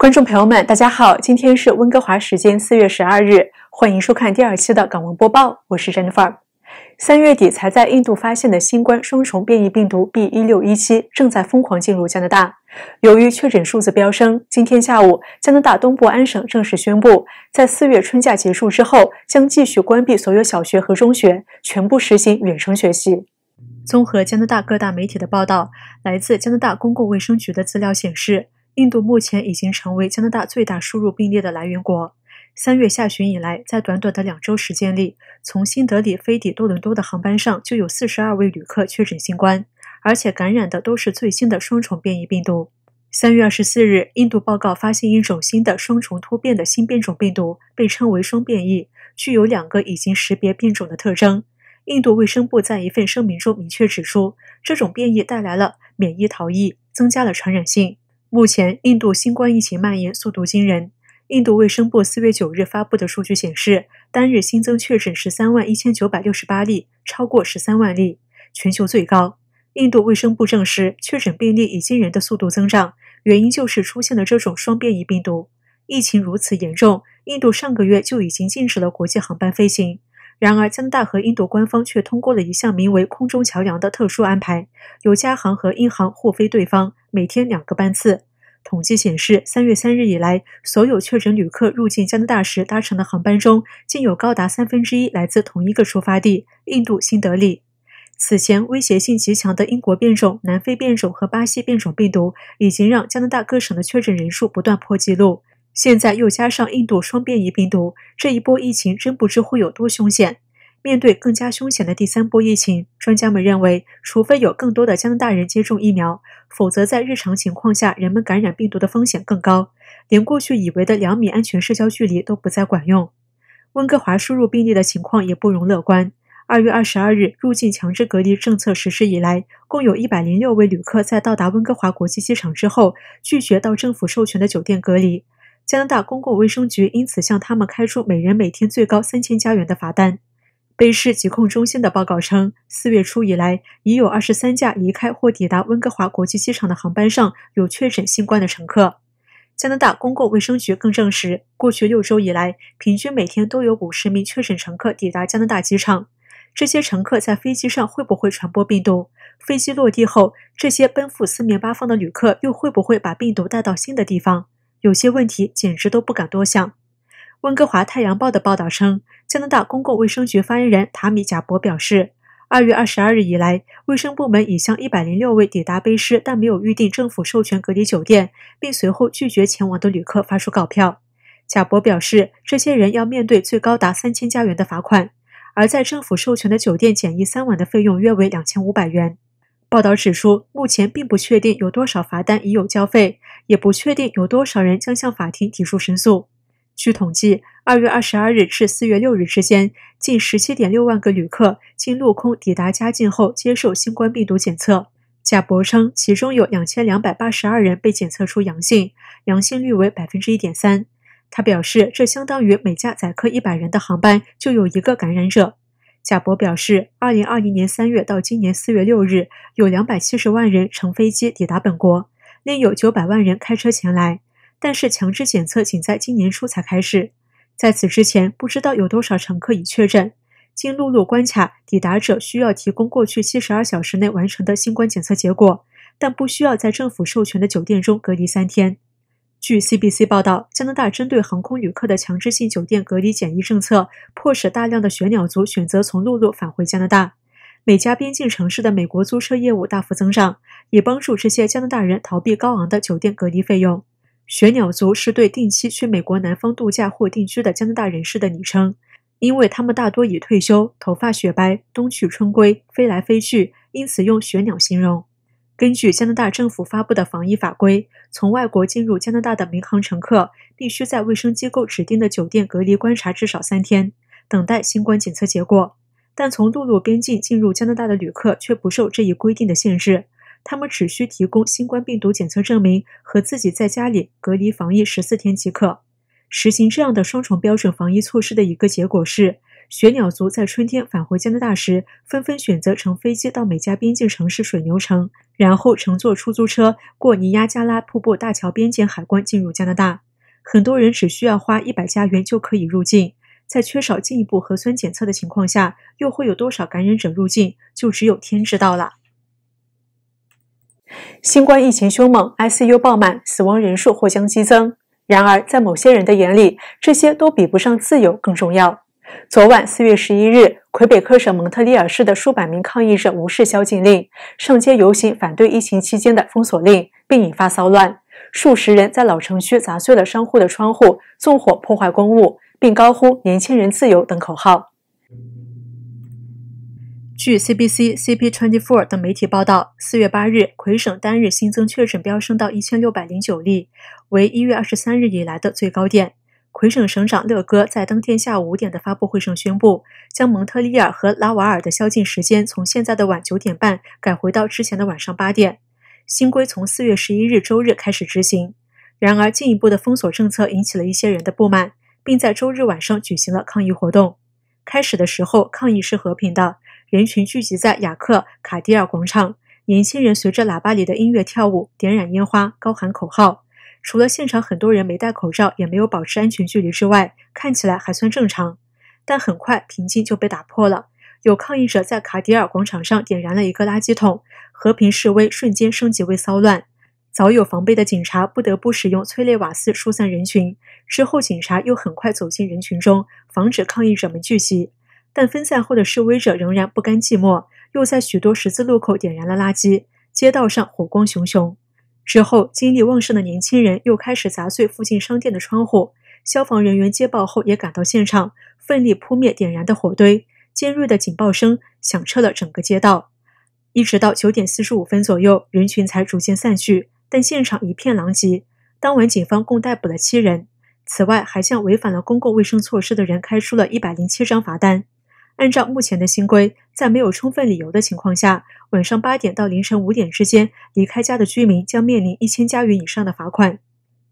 观众朋友们，大家好，今天是温哥华时间四月十二日，欢迎收看第二期的港闻播报，我是 Jennifer。三月底才在印度发现的新冠双重变异病毒 B. 一六一七正在疯狂进入加拿大。由于确诊数字飙升，今天下午，加拿大东部安省正式宣布，在四月春假结束之后，将继续关闭所有小学和中学，全部实行远程学习。综合加拿大各大媒体的报道，来自加拿大公共卫生局的资料显示。印度目前已经成为加拿大最大输入病例的来源国。三月下旬以来，在短短的两周时间里，从新德里飞抵多伦多的航班上就有四十二位旅客确诊新冠，而且感染的都是最新的双重变异病毒。三月二十四日，印度报告发现一种新的双重突变的新变种病毒，被称为双变异，具有两个已经识别变种的特征。印度卫生部在一份声明中明确指出，这种变异带来了免疫逃逸，增加了传染性。目前，印度新冠疫情蔓延速度惊人。印度卫生部四月九日发布的数据显示，单日新增确诊十三万一千九百六十八例，超过十三万例，全球最高。印度卫生部证实，确诊病例以惊人的速度增长，原因就是出现了这种双变异病毒。疫情如此严重，印度上个月就已经禁止了国际航班飞行。然而，加拿大和印度官方却通过了一项名为“空中桥梁”的特殊安排，由加航和英航互飞对方。每天两个班次。统计显示，三月三日以来，所有确诊旅客入境加拿大时搭乘的航班中，竟有高达三分之一来自同一个出发地——印度新德里。此前威胁性极强的英国变种、南非变种和巴西变种病毒，已经让加拿大各省的确诊人数不断破纪录。现在又加上印度双变异病毒，这一波疫情真不知会有多凶险。面对更加凶险的第三波疫情，专家们认为，除非有更多的加拿大人接种疫苗，否则在日常情况下，人们感染病毒的风险更高。连过去以为的两米安全社交距离都不再管用。温哥华输入病例的情况也不容乐观。二月二十二日，入境强制隔离政策实施以来，共有一百零六位旅客在到达温哥华国际机场之后拒绝到政府授权的酒店隔离，加拿大公共卫生局因此向他们开出每人每天最高三千加元的罚单。北市疾控中心的报告称，四月初以来，已有二十三架离开或抵达温哥华国际机场的航班上有确诊新冠的乘客。加拿大公共卫生局更证实，过去六周以来，平均每天都有五十名确诊乘客抵达加拿大机场。这些乘客在飞机上会不会传播病毒？飞机落地后，这些奔赴四面八方的旅客又会不会把病毒带到新的地方？有些问题简直都不敢多想。温哥华太阳报的报道称，加拿大公共卫生局发言人塔米·贾博表示，二月二十二日以来，卫生部门已向一百零六位抵达卑诗但没有预定政府授权隔离酒店，并随后拒绝前往的旅客发出告票。贾博表示，这些人要面对最高达三千加元的罚款，而在政府授权的酒店简易三晚的费用约为两千五百元。报道指出，目前并不确定有多少罚单已有交费，也不确定有多少人将向法庭提出申诉。据统计，二月二十二日至四月六日之间，近十七点六万个旅客经陆空抵达嘉境后接受新冠病毒检测。贾博称，其中有两千两百八十二人被检测出阳性，阳性率为百分之一点三。他表示，这相当于每架载客一百人的航班就有一个感染者。贾博表示，二零二零年三月到今年四月六日，有两百七十万人乘飞机抵达本国，另有九百万人开车前来。但是强制检测仅在今年初才开始，在此之前，不知道有多少乘客已确诊。经陆路关卡抵达者需要提供过去七十二小时内完成的新冠检测结果，但不需要在政府授权的酒店中隔离三天。据 CBC 报道，加拿大针对航空旅客的强制性酒店隔离检疫政策，迫使大量的雪鸟族选择从陆路返回加拿大。每家边境城市的美国租车业务大幅增长，以帮助这些加拿大人逃避高昂的酒店隔离费用。雪鸟族是对定期去美国南方度假或定居的加拿大人士的昵称，因为他们大多已退休，头发雪白，冬去春归，飞来飞去，因此用雪鸟形容。根据加拿大政府发布的防疫法规，从外国进入加拿大的民航乘客必须在卫生机构指定的酒店隔离观察至少三天，等待新冠检测结果。但从陆路边境进入加拿大的旅客却不受这一规定的限制。他们只需提供新冠病毒检测证明和自己在家里隔离防疫十四天即可。实行这样的双重标准防疫措施的一个结果是，雪鸟族在春天返回加拿大时，纷纷选择乘飞机到美加边境城市水牛城，然后乘坐出租车过尼亚加拉瀑布大桥边检海关进入加拿大。很多人只需要花一百加元就可以入境。在缺少进一步核酸检测的情况下，又会有多少感染者入境，就只有天知道了。新冠疫情凶猛，ICU 爆满，死亡人数或将激增。然而，在某些人的眼里，这些都比不上自由更重要。昨晚四月十一日，魁北克省蒙特利尔市的数百名抗议者无视宵禁令，上街游行反对疫情期间的封锁令，并引发骚乱。数十人在老城区砸碎了商户的窗户，纵火破坏公物，并高呼“年轻人自由”等口号。据 CBC、CP Twenty Four 等媒体报道，四月八日，魁省单日新增确诊飙升到一千六百零九例，为一月二十三日以来的最高点。魁省省长勒戈在当天下午五点的发布会上宣布，将蒙特利尔和拉瓦尔的宵禁时间从现在的晚九点半改回到之前的晚上八点。新规从四月十一日周日开始执行。然而，进一步的封锁政策引起了一些人的不满，并在周日晚上举行了抗议活动。开始的时候，抗议是和平的。人群聚集在雅克·卡迪尔广场，年轻人随着喇叭里的音乐跳舞，点燃烟花，高喊口号。除了现场很多人没戴口罩，也没有保持安全距离之外，看起来还算正常。但很快，平静就被打破了。有抗议者在卡迪尔广场上点燃了一个垃圾桶，和平示威瞬间升级为骚乱。早有防备的警察不得不使用催泪瓦斯疏散人群。之后，警察又很快走进人群中，防止抗议者们聚集。但分散后的示威者仍然不甘寂寞，又在许多十字路口点燃了垃圾，街道上火光熊熊。之后精力旺盛的年轻人又开始砸碎附近商店的窗户。消防人员接报后也赶到现场，奋力扑灭点燃的火堆。尖锐的警报声响彻了整个街道，一直到九点四十五分左右，人群才逐渐散去。但现场一片狼藉。当晚警方共逮捕了七人，此外还向违反了公共卫生措施的人开出了一百零七张罚单。按照目前的新规，在没有充分理由的情况下，晚上八点到凌晨五点之间离开家的居民将面临一千加元以上的罚款。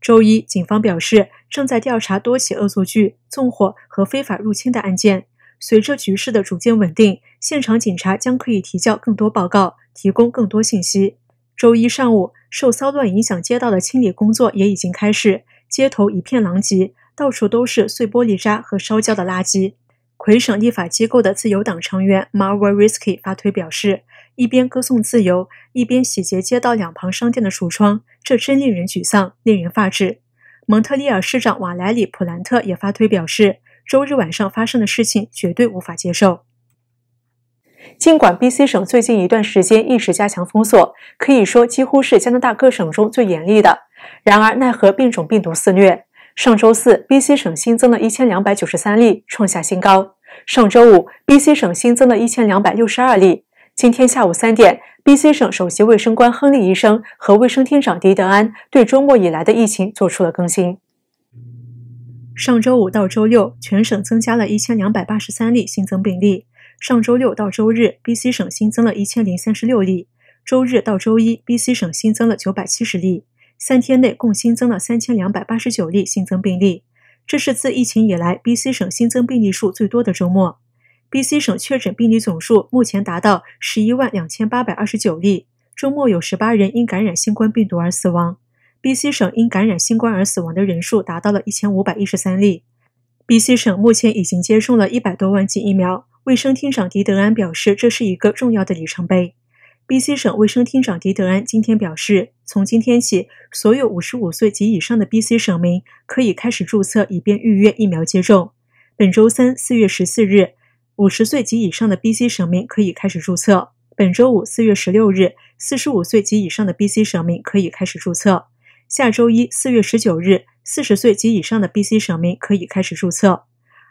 周一，警方表示正在调查多起恶作剧、纵火和非法入侵的案件。随着局势的逐渐稳定，现场警察将可以提交更多报告，提供更多信息。周一上午，受骚乱影响街道的清理工作也已经开始，街头一片狼藉，到处都是碎玻璃渣和烧焦的垃圾。魁省立法机构的自由党成员 m a r v a r i s k y 发推表示：“一边歌颂自由，一边洗劫街道两旁商店的橱窗，这真令人沮丧，令人发指。”蒙特利尔市长瓦莱里·普兰特也发推表示：“周日晚上发生的事情绝对无法接受。”尽管 BC 省最近一段时间一直加强封锁，可以说几乎是加拿大各省中最严厉的，然而奈何病种病毒肆虐。上周四，BC 省新增了1293例，创下新高。上周五，BC 省新增了1262例。今天下午三点，BC 省首席卫生官亨利医生和卫生厅长迪德安对周末以来的疫情做出了更新。上周五到周六，全省增加了一千两百八十三例新增病例。上周六到周日，BC 省新增了一千零三十六例。周日到周一，BC 省新增了九百七十例。三天内共新增了三千两百八十九例新增病例，这是自疫情以来 BC 省新增病例数最多的周末。BC 省确诊病例总数目前达到十一万两千八百二十九例，周末有十八人因感染新冠病毒而死亡。BC 省因感染新冠而死亡的人数达到了一千五百一十三例。BC 省目前已经接种了一百多万剂疫苗。卫生厅长迪德安表示，这是一个重要的里程碑。BC 省卫生厅长迪德安今天表示。从今天起，所有五十五岁及以上的 BC 省民可以开始注册，以便预约疫苗接种。本周三，四月十四日，五十岁及以上的 BC 省民可以开始注册。本周五，四月十六日，四十五岁及以上的 BC 省民可以开始注册。下周一，四月十九日，四十岁及以上的 BC 省民可以开始注册。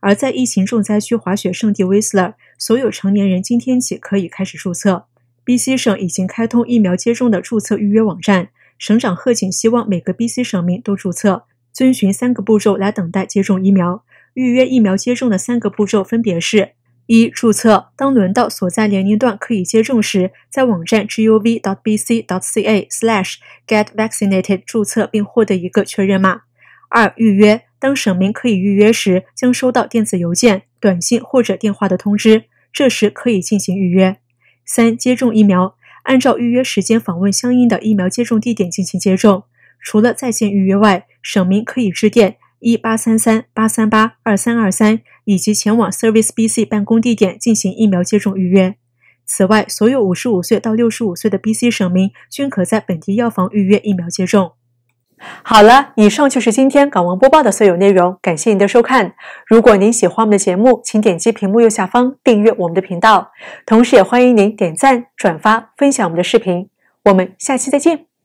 而在疫情重灾区滑雪圣地 Whistler，所有成年人今天起可以开始注册。BC 省已经开通疫苗接种的注册预约网站。省长贺锦希望每个 BC 省民都注册，遵循三个步骤来等待接种疫苗。预约疫苗接种的三个步骤分别是：一、注册。当轮到所在年龄段可以接种时，在网站 gov.bc.ca/slash/getvaccinated 注册并获得一个确认码。二、预约。当省民可以预约时，将收到电子邮件、短信或者电话的通知，这时可以进行预约。三、接种疫苗，按照预约时间访问相应的疫苗接种地点进行接种。除了在线预约外，省民可以致电一八三三八三八二三二三，以及前往 Service BC 办公地点进行疫苗接种预约。此外，所有五十五岁到六十五岁的 BC 省民均可在本地药房预约疫苗接种。好了，以上就是今天港王播报的所有内容。感谢您的收看。如果您喜欢我们的节目，请点击屏幕右下方订阅我们的频道。同时，也欢迎您点赞、转发、分享我们的视频。我们下期再见。